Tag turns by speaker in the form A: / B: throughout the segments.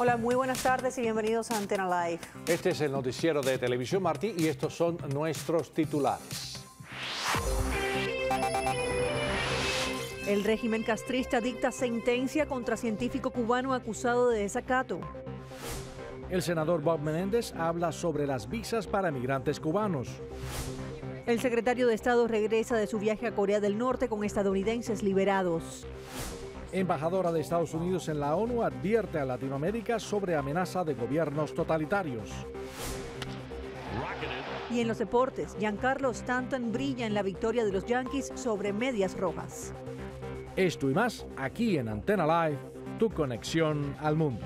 A: Hola, muy buenas tardes y bienvenidos a Antena Live.
B: Este es el noticiero de Televisión Martí y estos son nuestros titulares.
A: El régimen castrista dicta sentencia contra científico cubano acusado de desacato.
B: El senador Bob Menéndez habla sobre las visas para migrantes cubanos.
A: El secretario de Estado regresa de su viaje a Corea del Norte con estadounidenses liberados
B: embajadora de Estados Unidos en la ONU, advierte a Latinoamérica sobre amenaza de gobiernos totalitarios.
A: Y en los deportes, Giancarlo Stanton brilla en la victoria de los Yankees sobre Medias Rojas.
B: Esto y más aquí en Antena Live, tu conexión al mundo.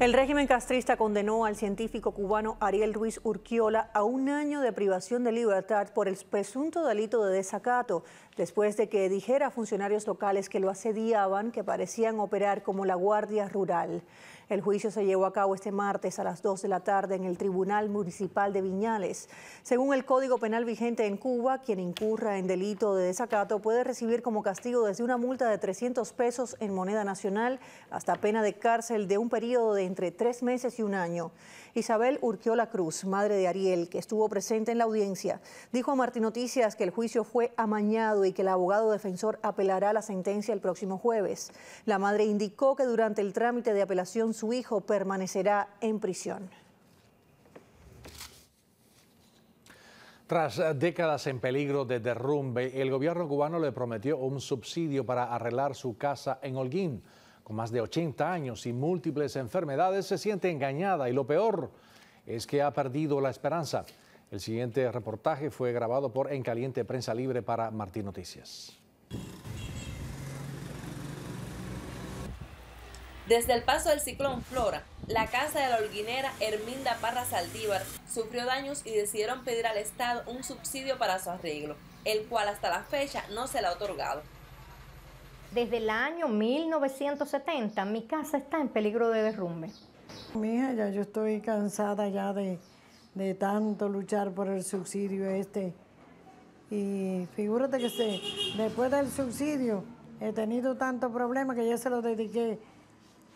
A: El régimen castrista condenó al científico cubano Ariel Ruiz Urquiola a un año de privación de libertad por el presunto delito de desacato después de que dijera a funcionarios locales que lo asediaban, que parecían operar como la Guardia Rural. El juicio se llevó a cabo este martes a las 2 de la tarde en el Tribunal Municipal de Viñales. Según el Código Penal vigente en Cuba, quien incurra en delito de desacato puede recibir como castigo desde una multa de 300 pesos en moneda nacional hasta pena de cárcel de un periodo de entre tres meses y un año. Isabel Urquiola Cruz, madre de Ariel, que estuvo presente en la audiencia, dijo a Martín Noticias que el juicio fue amañado y que el abogado defensor apelará la sentencia el próximo jueves. La madre indicó que durante el trámite de apelación su hijo permanecerá en prisión.
B: Tras décadas en peligro de derrumbe, el gobierno cubano le prometió un subsidio para arreglar su casa en Holguín con más de 80 años y múltiples enfermedades, se siente engañada y lo peor es que ha perdido la esperanza. El siguiente reportaje fue grabado por En Caliente Prensa Libre para Martín Noticias.
C: Desde el paso del ciclón Flora, la casa de la holguinera Herminda Parra Saldívar sufrió daños y decidieron pedir al Estado un subsidio para su arreglo, el cual hasta la fecha no se le ha otorgado.
D: Desde el año 1970 mi casa está en peligro de derrumbe. Mija, ya yo estoy cansada ya de, tanto luchar por el subsidio este. Y figúrate que se, después del subsidio he tenido tanto problema que ya se lo dediqué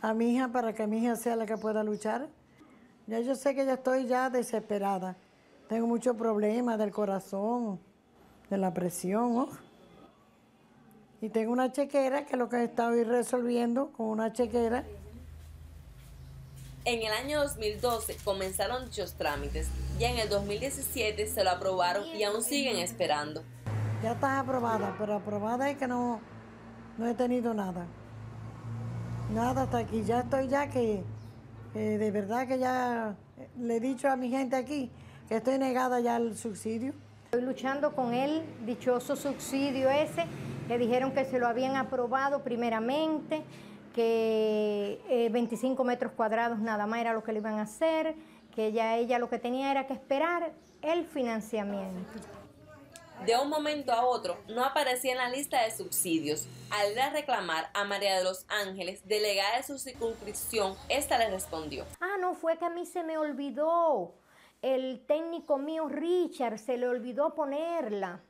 D: a mi hija para que mi hija sea la que pueda luchar. Ya yo sé que ya estoy ya desesperada. Tengo muchos problemas del corazón, de la presión. Y tengo una chequera, que es lo que he estado ir resolviendo con una chequera.
C: En el año 2012 comenzaron dichos trámites. y en el 2017 se lo aprobaron y aún siguen esperando.
D: Ya está aprobada, pero aprobada es que no, no he tenido nada. Nada hasta aquí. Ya estoy ya que de verdad que ya eh, le he dicho a mi gente aquí que estoy negada ya al subsidio. Estoy luchando con el dichoso subsidio ese le dijeron que se lo habían aprobado primeramente, que 25 eh, metros cuadrados nada más era lo que le iban a hacer, que ya ella lo que tenía era que esperar el financiamiento.
C: De un momento a otro no aparecía en la lista de subsidios. Al reclamar a María de los Ángeles, delegada de su circunscripción, esta le respondió.
D: Ah, no, fue que a mí se me olvidó. El técnico mío Richard se le olvidó ponerla.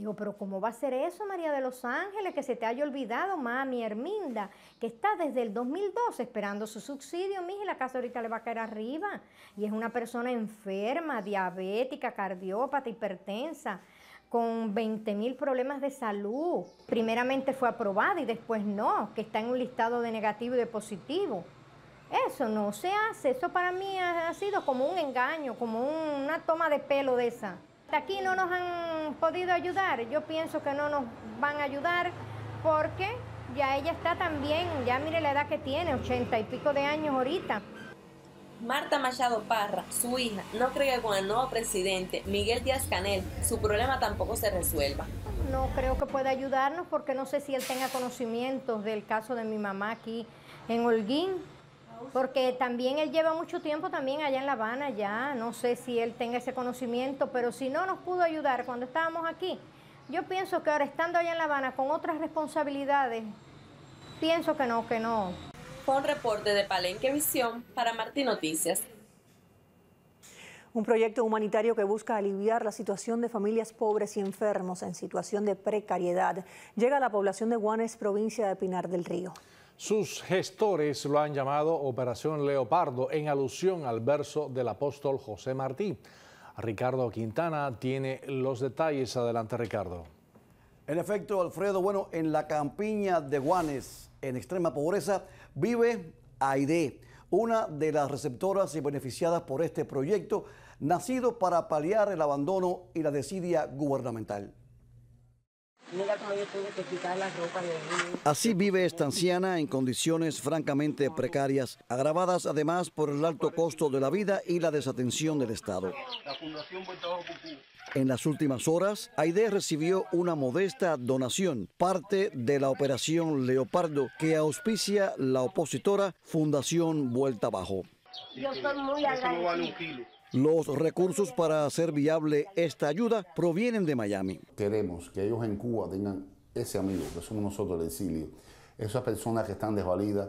D: Digo, pero ¿cómo va a ser eso, María de los Ángeles, que se te haya olvidado, mami Herminda, que está desde el 2012 esperando su subsidio, mija, y la casa ahorita le va a caer arriba? Y es una persona enferma, diabética, cardiópata, hipertensa, con 20 mil problemas de salud. Primeramente fue aprobada y después no, que está en un listado de negativo y de positivo. Eso no se hace, eso para mí ha, sido como un engaño, como una toma de pelo de esa. Hasta aquí no nos han podido ayudar. Yo pienso que no nos van a ayudar porque ya ella está también, ya mire la edad que tiene, ochenta y pico de años ahorita.
C: Marta Machado Parra, su hija, no cree que con el nuevo presidente, Miguel Díaz Canel, su problema tampoco se resuelva.
D: No creo que pueda ayudarnos porque no sé si él tenga conocimientos del caso de mi mamá aquí en Holguín porque también él lleva mucho tiempo también allá en La Habana, ya no sé si él tenga ese conocimiento, pero si no nos pudo ayudar cuando estábamos aquí, yo pienso que ahora estando allá en La Habana con otras responsabilidades, pienso que no, que no.
C: Con reporte de Palenque Visión para Martín Noticias.
D: Un
A: proyecto humanitario que busca aliviar la situación de familias pobres y enfermos en situación de precariedad llega a la población de Guanes, provincia de Pinar del Río.
B: Sus gestores lo han llamado Operación Leopardo en alusión al verso del apóstol José Martí. Ricardo Quintana tiene los detalles. Adelante, Ricardo.
E: En efecto, Alfredo, bueno, en la campiña de Guanes, en extrema pobreza, vive Aide, una de las receptoras y beneficiadas por este proyecto, nacido para paliar el abandono y la desidia gubernamental. Así vive esta anciana en condiciones francamente precarias, agravadas además por el alto costo de la vida y la desatención del Estado. En las últimas horas, Aide recibió una modesta donación, parte de la operación Leopardo que auspicia la opositora Fundación Vuelta Abajo.
F: Yo este, muy
E: los
G: recursos para hacer viable esta ayuda provienen de Miami. Queremos que ellos en Cuba tengan ese amigo que somos nosotros el exilio, esas personas que están desvalidas,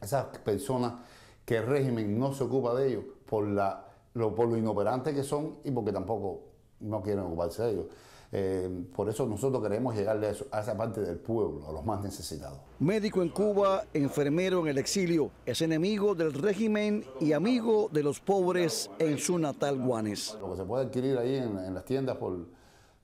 G: esas personas que el régimen no se ocupa de ellos por, lo, por inoperantes que son y porque tampoco no quieren ocuparse de ellos. Eh, por eso nosotros queremos llegarle a, esa parte del pueblo, a los más necesitados.
E: Médico en Cuba, enfermero en el
G: exilio, es enemigo del régimen y amigo de los pobres en su natal Guanes. Lo que se puede adquirir ahí en, las tiendas por,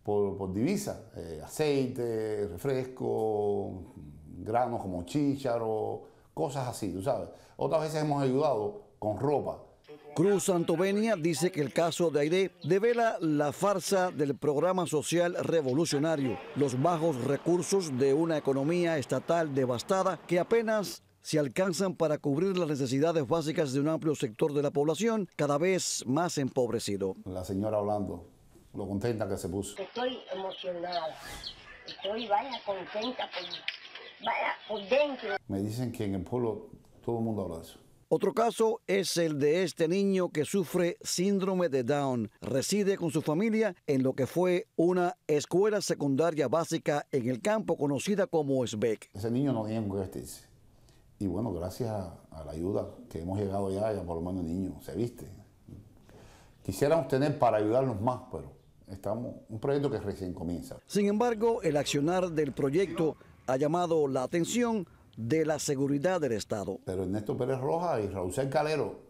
G: por, divisa, eh, aceite, refresco, granos como chícharo, cosas así, tú sabes. Otras veces hemos ayudado con ropa Cruz Santovenia dice que el
E: caso de Aide devela la farsa del programa social revolucionario, los bajos recursos de una economía estatal devastada que apenas se alcanzan para cubrir las necesidades básicas de un amplio sector de la población cada vez más empobrecido.
G: La señora hablando, lo contenta que se puso.
C: Estoy emocionada,
G: estoy vaya contenta, vaya por dentro. Me dicen que en el pueblo todo el mundo habla de eso.
E: Otro caso es el de este niño que sufre síndrome de Down. Reside con su familia en lo que fue una escuela secundaria básica
G: en el campo conocida como SBEC. Ese niño no tiene juguetes. Y bueno, gracias a, la ayuda que hemos llegado ya, por lo menos el niño se viste. Quisiéramos tener para ayudarnos más, pero estamos un proyecto que recién comienza. Sin embargo, el accionar del proyecto ha llamado la atención de la seguridad del Estado. Pero Ernesto Pérez Rojas y Raúl Calero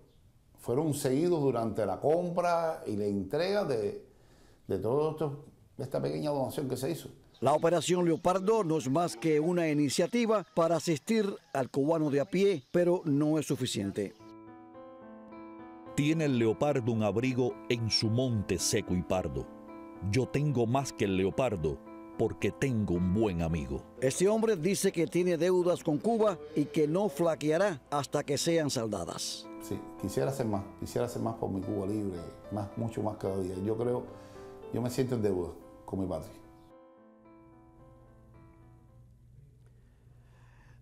G: fueron seguidos durante la compra y la entrega de, de toda esta pequeña donación que se hizo. La
E: operación Leopardo no es más que una iniciativa para asistir al cubano de a pie, pero no es suficiente.
G: Tiene el leopardo un abrigo
E: en su monte seco y pardo. Yo tengo más que el leopardo porque tengo un
G: buen amigo.
E: Este hombre dice que tiene deudas con Cuba y que no flaqueará
G: hasta que sean saldadas. Sí, quisiera hacer más, quisiera hacer más por mi Cuba libre, más, mucho más cada día. Yo creo, yo me siento en deuda con mi patria.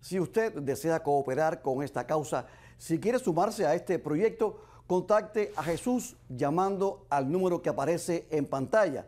E: Si usted desea cooperar con esta causa, si quiere sumarse a este proyecto, contacte a Jesús llamando al número que aparece en pantalla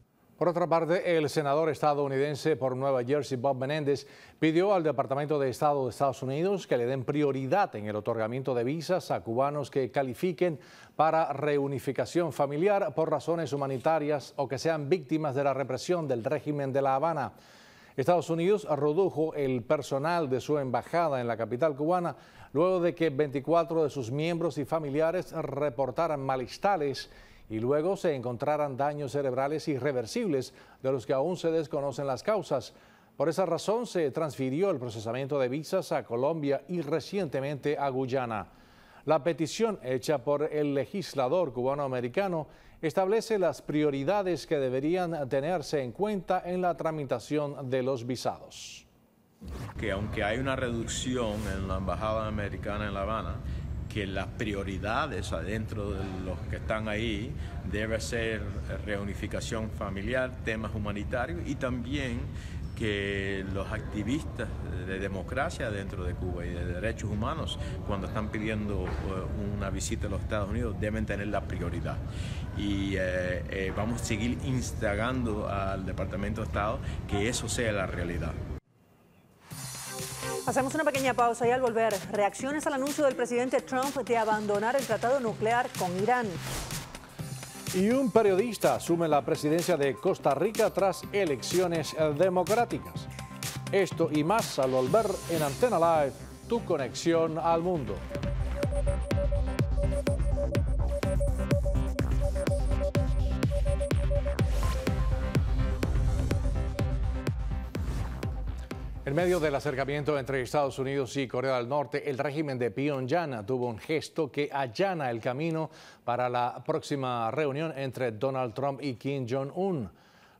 B: Por otra parte, el senador estadounidense por Nueva Jersey, Bob Menéndez, pidió al Departamento de Estado de Estados Unidos que le den prioridad en el otorgamiento de visas a cubanos que califiquen para reunificación familiar por razones humanitarias o que sean víctimas de la represión del régimen de La Habana. Estados Unidos redujo el personal de su embajada en la capital cubana luego de que 24 de sus miembros y familiares reportaran malestares y luego se encontraran daños cerebrales irreversibles de los que aún se desconocen las causas. Por esa razón se transfirió el procesamiento de visas a Colombia y recientemente a Guyana. La petición hecha por el legislador cubano-americano establece las prioridades que deberían tenerse en cuenta en la tramitación de los visados.
H: Que aunque hay una reducción en la Embajada Americana en La Habana, que las prioridades adentro de los que están ahí debe ser reunificación familiar, temas humanitarios y también que los activistas de democracia dentro de Cuba y de derechos humanos, cuando están pidiendo eh, una visita a los Estados Unidos, deben tener la prioridad. Y eh, eh, vamos a seguir instagando al Departamento de Estado que eso sea la realidad.
A: Hacemos una pequeña pausa y al volver, reacciones al anuncio del presidente Trump de abandonar el tratado nuclear con Irán.
B: Y un periodista asume la presidencia de Costa Rica tras elecciones democráticas. Esto y más al volver en Antena Live, tu conexión al mundo. En medio del acercamiento entre Estados Unidos y Corea del Norte, el régimen de Pyongyang tuvo un gesto que allana el camino para la próxima reunión entre Donald Trump y Kim Jong-un.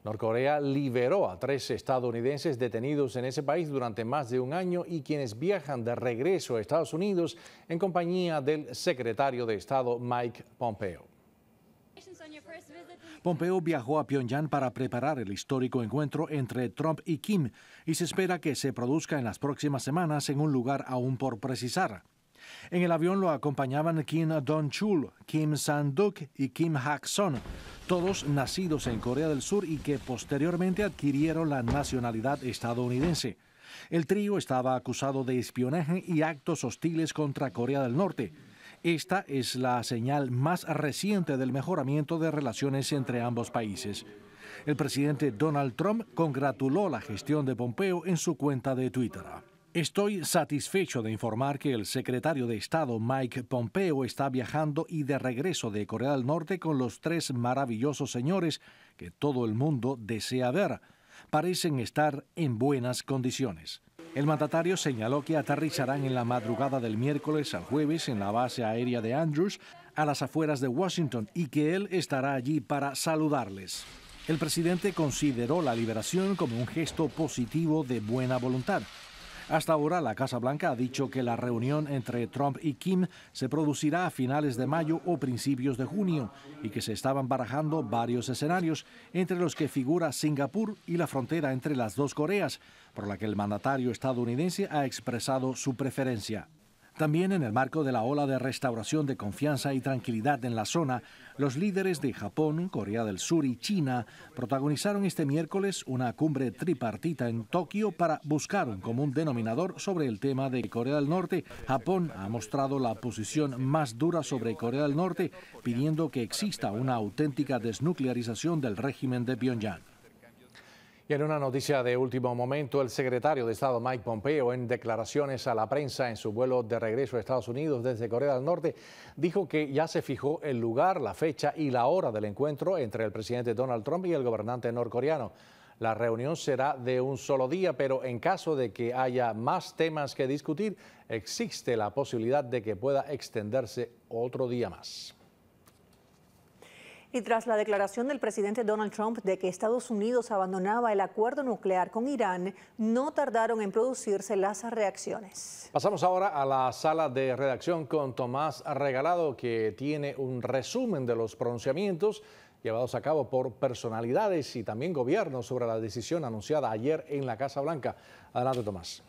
B: Norcorea liberó a tres estadounidenses detenidos en ese país durante más de un año y quienes viajan de regreso a Estados Unidos en compañía del secretario de Estado Mike Pompeo. Pompeo viajó a Pyongyang para preparar el histórico encuentro entre Trump y Kim y se espera que se produzca en las próximas semanas en un lugar aún por precisar. En el avión lo acompañaban Kim Dong-chul, Kim san duk y Kim Hak-son, todos nacidos en Corea del Sur y que posteriormente adquirieron la nacionalidad estadounidense. El trío estaba acusado de espionaje y actos hostiles contra Corea del Norte. Esta es la señal más reciente del mejoramiento de relaciones entre ambos países. El presidente Donald Trump congratuló la gestión de Pompeo en su cuenta de Twitter. Estoy satisfecho de informar que el secretario de Estado Mike Pompeo está viajando y de regreso de Corea del Norte con los tres maravillosos señores que todo el mundo desea ver. Parecen estar en buenas condiciones. El mandatario señaló que aterrizarán en la madrugada del miércoles al jueves en la base aérea de Andrews, a las afueras de Washington, y que él estará allí para saludarles. El presidente consideró la liberación como un gesto positivo de buena voluntad. Hasta ahora, la Casa Blanca ha dicho que la reunión entre Trump y Kim se producirá a finales de mayo o principios de junio y que se estaban barajando varios escenarios, entre los que figura Singapur y la frontera entre las dos Coreas, por la que el mandatario estadounidense ha expresado su preferencia. También en el marco de la ola de restauración de confianza y tranquilidad en la zona, los líderes de Japón, Corea del Sur y China protagonizaron este miércoles una cumbre tripartita en Tokio para buscar un común denominador sobre el tema de Corea del Norte. Japón ha mostrado la posición más dura sobre Corea del Norte, pidiendo que exista una auténtica desnuclearización del régimen de Pyongyang en una noticia de último momento, el secretario de Estado Mike Pompeo, en declaraciones a la prensa en su vuelo de regreso a Estados Unidos desde Corea del Norte, dijo que ya se fijó el lugar, la fecha y la hora del encuentro entre el presidente Donald Trump y el gobernante norcoreano. La reunión será de un solo día, pero en caso de que haya más temas que discutir, existe la posibilidad de que pueda extenderse otro día más.
A: Y tras la declaración del presidente Donald Trump de que Estados Unidos abandonaba el acuerdo nuclear con Irán, no tardaron en producirse las reacciones.
B: Pasamos ahora a la sala de redacción con Tomás Regalado, que tiene un resumen de los pronunciamientos llevados a cabo por personalidades y también gobiernos sobre la decisión anunciada ayer en la Casa Blanca. Adelante, Tomás.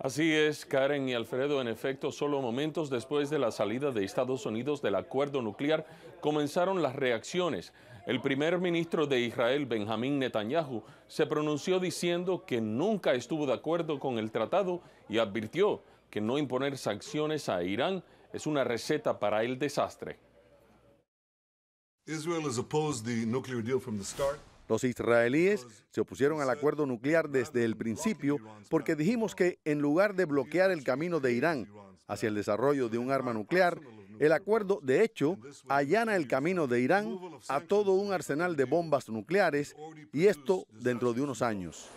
I: Así es, Karen y Alfredo, en efecto, solo momentos después de la salida de Estados Unidos del acuerdo nuclear comenzaron las reacciones. El primer ministro de Israel, Benjamín Netanyahu, se pronunció diciendo que nunca estuvo de acuerdo con el tratado y advirtió que no imponer sanciones a Irán es una receta para el desastre.
G: Israel los israelíes se opusieron al acuerdo nuclear desde el principio porque dijimos que en lugar de bloquear el camino de Irán hacia el desarrollo de un arma nuclear, el acuerdo, de hecho, allana el camino de Irán a todo un arsenal de bombas nucleares y esto dentro de unos años.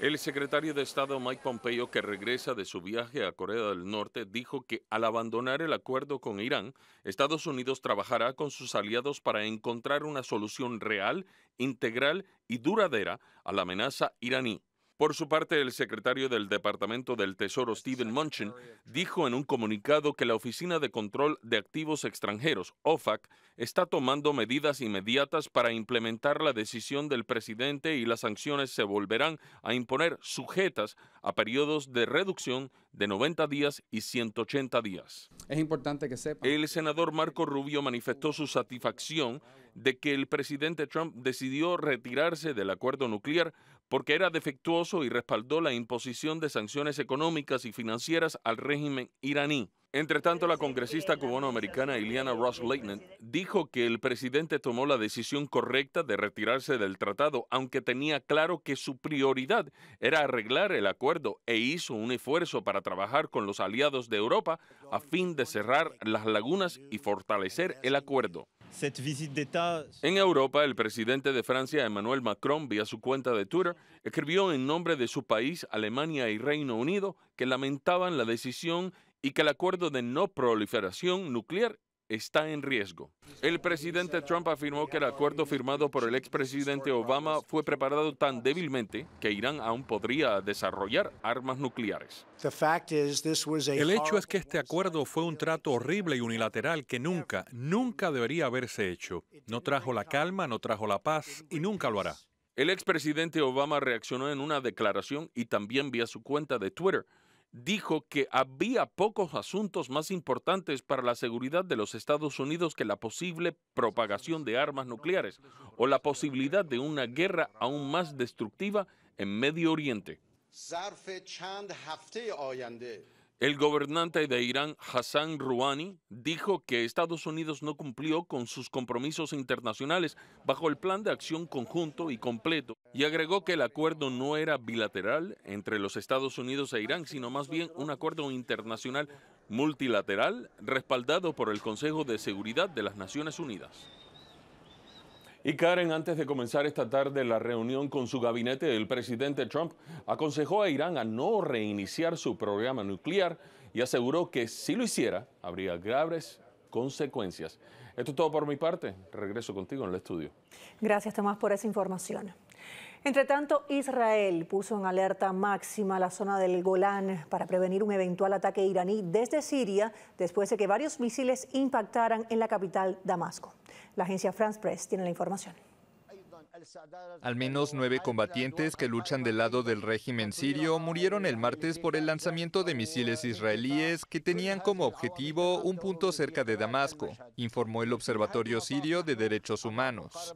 I: El secretario de Estado Mike Pompeo, que regresa de su viaje a Corea del Norte, dijo que al abandonar el acuerdo con Irán, Estados Unidos trabajará con sus aliados para encontrar una solución real, integral y duradera a la amenaza iraní. Por su parte, el secretario del Departamento del Tesoro, Steven Munchin, dijo en un comunicado que la Oficina de Control de Activos Extranjeros, OFAC, está tomando medidas inmediatas para implementar la decisión del presidente y las sanciones se volverán a imponer sujetas a periodos de reducción de 90 días y 180 días.
H: Es importante que
I: El senador Marco Rubio manifestó su satisfacción de que el presidente Trump decidió retirarse del acuerdo nuclear porque era defectuoso y respaldó la imposición de sanciones económicas y financieras al régimen iraní. Entre tanto, la congresista cubanoamericana Ileana Ross leighton dijo que el presidente tomó la decisión correcta de retirarse del tratado, aunque tenía claro que su prioridad era arreglar el acuerdo e hizo un esfuerzo para trabajar con los aliados de Europa a fin de cerrar las lagunas y fortalecer el acuerdo. En Europa, el presidente de Francia, Emmanuel Macron, vía su cuenta de Twitter, escribió en nombre de su país, Alemania y Reino Unido, que lamentaban la decisión y que el acuerdo de no proliferación nuclear está en riesgo. El presidente Trump afirmó que el acuerdo firmado por el expresidente Obama fue preparado tan débilmente que Irán aún podría desarrollar armas nucleares.
B: El hecho es
I: que este acuerdo fue un trato horrible y unilateral que nunca, nunca debería haberse hecho. No trajo la calma, no trajo la paz y nunca lo hará. El expresidente Obama reaccionó en una declaración y también vía su cuenta de Twitter dijo que había pocos asuntos más importantes para la seguridad de los Estados Unidos que la posible propagación de armas nucleares o la posibilidad de una guerra aún más destructiva en Medio Oriente. El gobernante de Irán, Hassan Rouhani, dijo que Estados Unidos no cumplió con sus compromisos internacionales bajo el plan de acción conjunto y completo y agregó que el acuerdo no era bilateral entre los Estados Unidos e Irán, sino más bien un acuerdo internacional multilateral respaldado por el Consejo de Seguridad de las Naciones Unidas. Y Karen, antes de comenzar esta tarde la reunión con su gabinete, el presidente Trump aconsejó a Irán a no reiniciar su programa nuclear y aseguró que si lo hiciera habría graves consecuencias. Esto es todo por mi parte. Regreso contigo en el estudio.
A: Gracias, Tomás, por esa información. Entre tanto, Israel puso en alerta máxima la zona del Golán para prevenir un eventual ataque iraní desde Siria después de que varios misiles impactaran en la capital Damasco. La agencia France Press tiene la información.
J: Al menos nueve combatientes que luchan del lado del régimen sirio murieron el martes por el lanzamiento de misiles israelíes que tenían como objetivo un punto cerca de Damasco, informó el Observatorio Sirio de Derechos Humanos.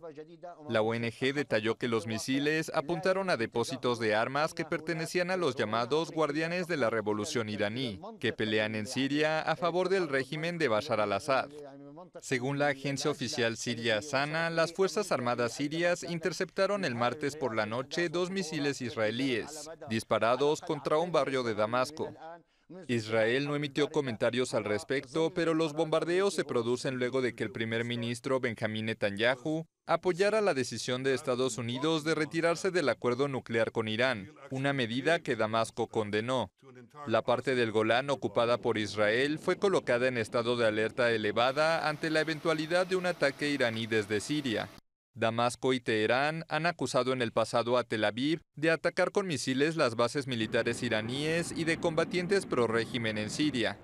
J: La ONG detalló que los misiles apuntaron a depósitos de armas que pertenecían a los llamados guardianes de la revolución iraní, que pelean en Siria a favor del régimen de Bashar al-Assad. Según la agencia oficial siria Sana, las Fuerzas Armadas sirias interceptaron el martes por la noche dos misiles israelíes disparados contra un barrio de Damasco. Israel no emitió comentarios al pues, respecto, pero los bombardeos se producen luego de que el primer ministro Benjamin Netanyahu pues, apoyara la decisión de Estados Unidos de retirarse del acuerdo nuclear con Irán, una medida que Damasco condenó. La parte del Golán ocupada por Israel fue colocada en estado de alerta elevada ante la eventualidad de un ataque iraní desde Siria. Damasco y Teherán han acusado en el pasado a Tel Aviv de atacar con misiles las bases militares iraníes y de combatientes pro régimen en Siria.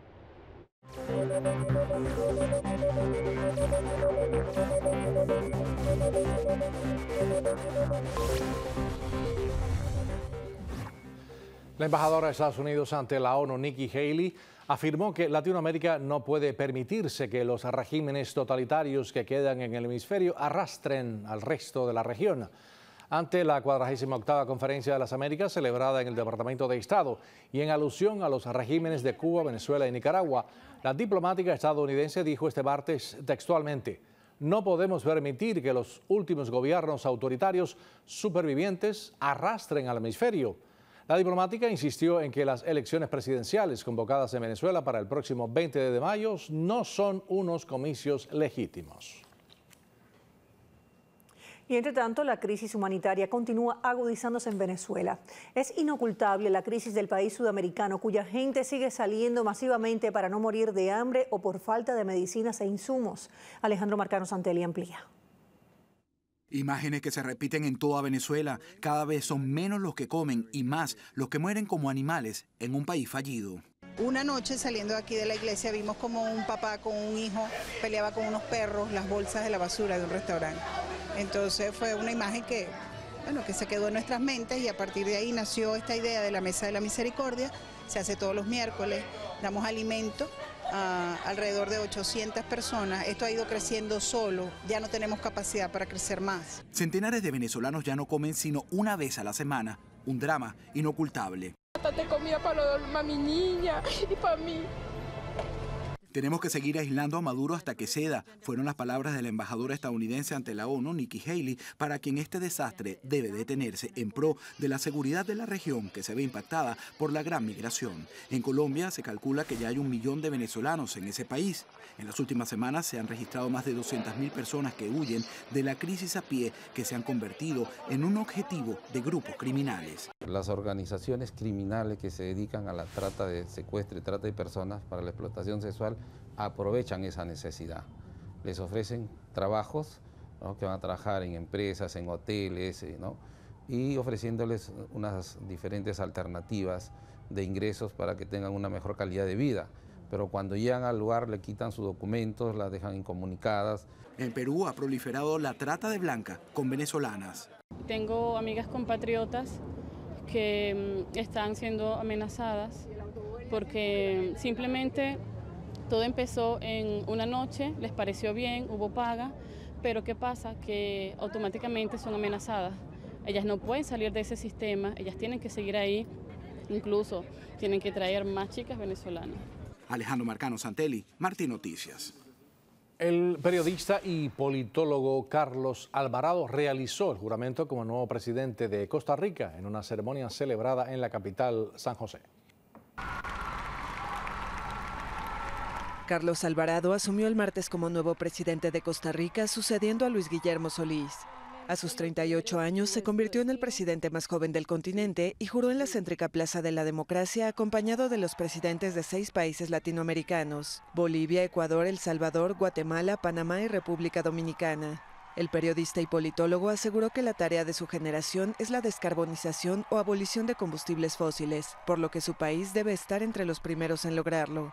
B: La embajadora de Estados Unidos ante la ONU, Nikki Haley, afirmó que Latinoamérica no puede permitirse que los regímenes totalitarios que quedan en el hemisferio arrastren al resto de la región. Ante la 48 Conferencia de las Américas celebrada en el Departamento de Estado y en alusión a los regímenes de Cuba, Venezuela y Nicaragua, la diplomática estadounidense dijo este martes textualmente, no podemos permitir que los últimos gobiernos autoritarios supervivientes arrastren al hemisferio. La diplomática insistió en que las elecciones presidenciales convocadas en Venezuela para el próximo 20 de mayo no son unos comicios legítimos.
A: Y entre tanto, la crisis humanitaria continúa agudizándose en Venezuela. Es inocultable la crisis del país sudamericano, cuya gente sigue saliendo masivamente para no morir de hambre o por falta de medicinas e insumos. Alejandro Marcano Santelli amplía.
H: Imágenes que se repiten en toda Venezuela. Cada vez son menos los que comen y más los que mueren como animales en un país fallido.
F: Una noche saliendo aquí de la iglesia vimos como un papá con un hijo peleaba con unos perros las bolsas de la basura de un restaurante. Entonces fue una imagen que, bueno, que se quedó en nuestras mentes y a partir de ahí nació esta idea de la Mesa de la Misericordia. Se hace todos los miércoles, damos alimento alrededor de 800 personas. Esto ha ido creciendo solo, ya no tenemos capacidad para crecer más.
H: Centenares de venezolanos ya no comen sino una vez a la semana, un drama inocultable.
F: Bastante comida para niña y para mí.
H: Tenemos que seguir aislando a Maduro hasta que ceda, fueron las palabras de la embajadora estadounidense ante la ONU, Nikki Haley, para quien este desastre debe detenerse en pro de la seguridad de la región que se ve impactada por la gran migración. En Colombia se calcula que ya hay un millón de venezolanos en ese país. En las últimas semanas se han registrado más de 200.000 personas que huyen de la crisis a pie que se han convertido en un objetivo de grupos criminales. Las organizaciones criminales que se dedican a la trata de secuestro y trata de personas para la explotación sexual aprovechan esa necesidad. Les ofrecen trabajos que van a trabajar en empresas, en hoteles, eh, y ofreciéndoles unas diferentes alternativas de ingresos para que tengan una mejor calidad de vida. Pero cuando llegan al lugar le quitan sus documentos, las dejan incomunicadas. En Perú ha proliferado la trata de blanca con venezolanas.
C: Tengo amigas compatriotas que mm, están siendo amenazadas porque mm, simplemente todo empezó en una noche, les pareció bien, hubo paga, pero ¿qué pasa? Que automáticamente son amenazadas. Ellas no pueden salir de ese sistema, ellas tienen que seguir ahí, incluso tienen que traer más chicas venezolanas.
H: Alejandro Marcano Santelli, Martín Noticias.
B: El periodista y politólogo Carlos Alvarado realizó el juramento como nuevo presidente de Costa Rica en una ceremonia celebrada en la capital San José.
F: Carlos Alvarado asumió el martes como nuevo presidente de Costa Rica, sucediendo a Luis Guillermo Solís. A sus 38 años se convirtió en el presidente más joven del continente y juró en la céntrica Plaza de la Democracia acompañado de los presidentes de seis países latinoamericanos, Bolivia, Ecuador, El Salvador, Guatemala, Panamá y República Dominicana. El periodista y politólogo aseguró que la tarea de su generación es la descarbonización o abolición de combustibles fósiles, por lo que su país debe estar entre los primeros en lograrlo.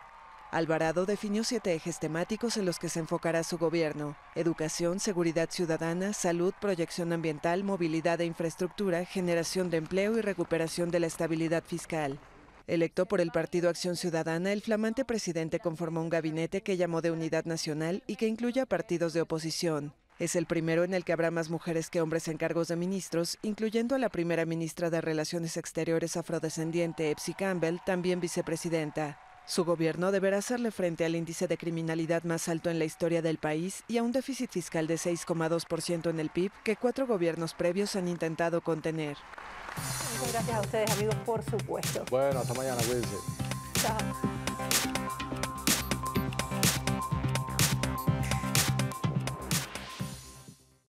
F: Alvarado definió siete ejes temáticos en los que se enfocará su gobierno. Educación, seguridad ciudadana, salud, proyección ambiental, movilidad e infraestructura, generación de empleo y recuperación de la estabilidad fiscal. Electo por el Partido Acción Ciudadana, el flamante presidente conformó un gabinete que llamó de unidad nacional y que incluye a partidos de oposición. Es el primero en el que habrá más mujeres que hombres en cargos de ministros, incluyendo a la primera ministra de Relaciones Exteriores afrodescendiente, Epsi Campbell, también vicepresidenta. Su gobierno deberá hacerle frente al índice de criminalidad más alto en la historia del país y a un déficit fiscal de 6,2% en el PIB que cuatro gobiernos previos han intentado contener.
A: Muchas gracias a ustedes, amigos, por supuesto.
B: Bueno, hasta mañana, cuídense.
A: Chao.